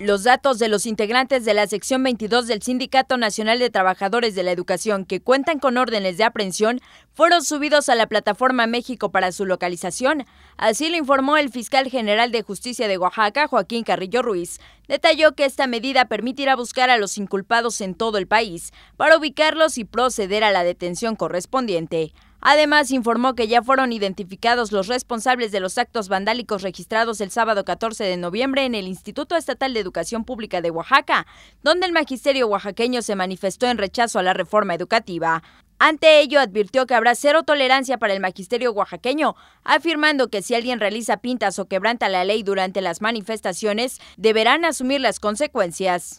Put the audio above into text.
Los datos de los integrantes de la sección 22 del Sindicato Nacional de Trabajadores de la Educación que cuentan con órdenes de aprehensión fueron subidos a la plataforma México para su localización. Así lo informó el fiscal general de justicia de Oaxaca, Joaquín Carrillo Ruiz. Detalló que esta medida permitirá buscar a los inculpados en todo el país para ubicarlos y proceder a la detención correspondiente. Además, informó que ya fueron identificados los responsables de los actos vandálicos registrados el sábado 14 de noviembre en el Instituto Estatal de Educación Pública de Oaxaca, donde el magisterio oaxaqueño se manifestó en rechazo a la reforma educativa. Ante ello, advirtió que habrá cero tolerancia para el magisterio oaxaqueño, afirmando que si alguien realiza pintas o quebranta la ley durante las manifestaciones, deberán asumir las consecuencias.